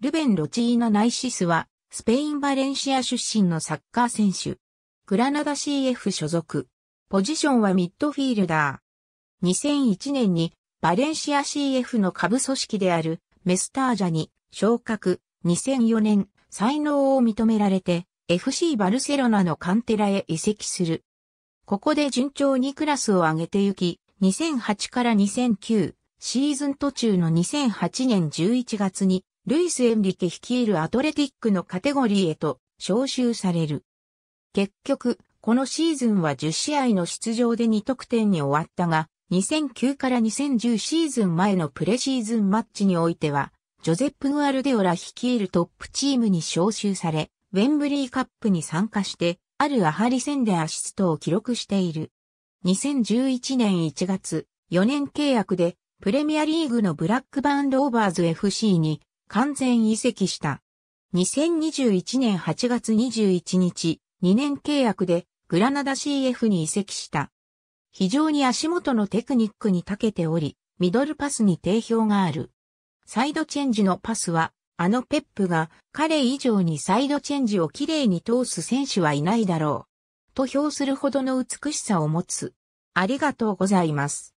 ルベン・ロチーナ・ナイシスは、スペイン・バレンシア出身のサッカー選手。グラナダ CF 所属。ポジションはミッドフィールダー。2001年にバレンシア CF の下部組織であるメスタージャに昇格。2004年、才能を認められて FC バルセロナのカンテラへ移籍する。ここで順調にクラスを上げてゆき、2008から2009シーズン途中の2008年11月にルイス・エンリケ率いるアトレティックのカテゴリーへと招集される。結局、このシーズンは10試合の出場で2得点に終わったが、2009から2010シーズン前のプレシーズンマッチにおいては、ジョゼップ・グアルデオラ率いるトップチームに招集され、ウェンブリーカップに参加して、あるアハリ戦でアシストを記録している。2011年1月、4年契約で、プレミアリーグのブラックバンドオーバーズ FC に完全移籍した。2021年8月21日、2年契約でグラナダ CF に移籍した。非常に足元のテクニックに長けており、ミドルパスに定評がある。サイドチェンジのパスは、あのペップが彼以上にサイドチェンジをきれいに通す選手はいないだろう。と評するほどの美しさを持つ。ありがとうございます。